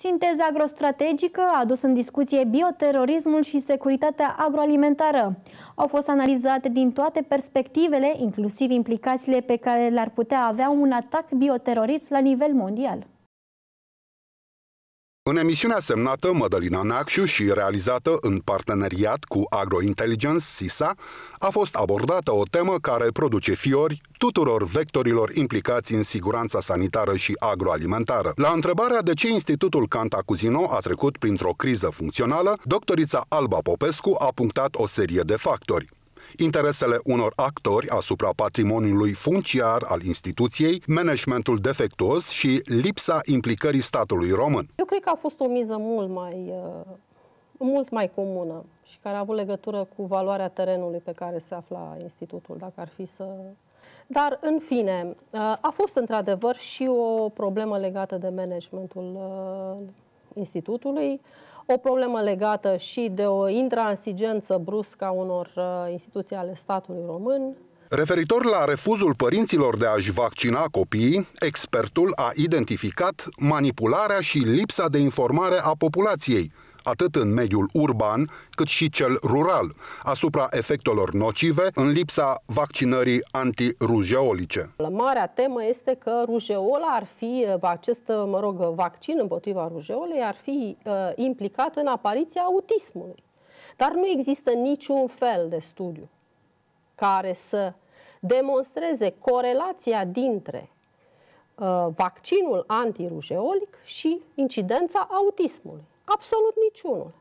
Sinteza agrostrategică a adus în discuție bioterorismul și securitatea agroalimentară. Au fost analizate din toate perspectivele, inclusiv implicațiile pe care le-ar putea avea un atac bioterorist la nivel mondial. În emisiunea semnată Mădălina Nacșu și realizată în parteneriat cu Agrointelligence SISA, a fost abordată o temă care produce fiori tuturor vectorilor implicați în siguranța sanitară și agroalimentară. La întrebarea de ce Institutul Cantacuzino a trecut printr-o criză funcțională, doctorița Alba Popescu a punctat o serie de factori interesele unor actori asupra patrimoniului funciar al instituției, managementul defectuos și lipsa implicării statului român. Eu cred că a fost o miză mult mai, uh, mult mai comună și care a avut legătură cu valoarea terenului pe care se afla institutul, dacă ar fi să dar, în fine, uh, a fost într-adevăr și o problemă legată de managementul uh, institutului, o problemă legată și de o intransigență bruscă a unor uh, instituții ale statului român, Referitor la refuzul părinților de a-și vaccina copiii, expertul a identificat manipularea și lipsa de informare a populației, atât în mediul urban cât și cel rural, asupra efectelor nocive în lipsa vaccinării antirujeolice. Marea temă este că rujeola ar fi, acest mă rog, vaccin împotriva rujeolei ar fi uh, implicat în apariția autismului. Dar nu există niciun fel de studiu care să demonstreze corelația dintre uh, vaccinul antirujeolic și incidența autismului. Absolut niciunul.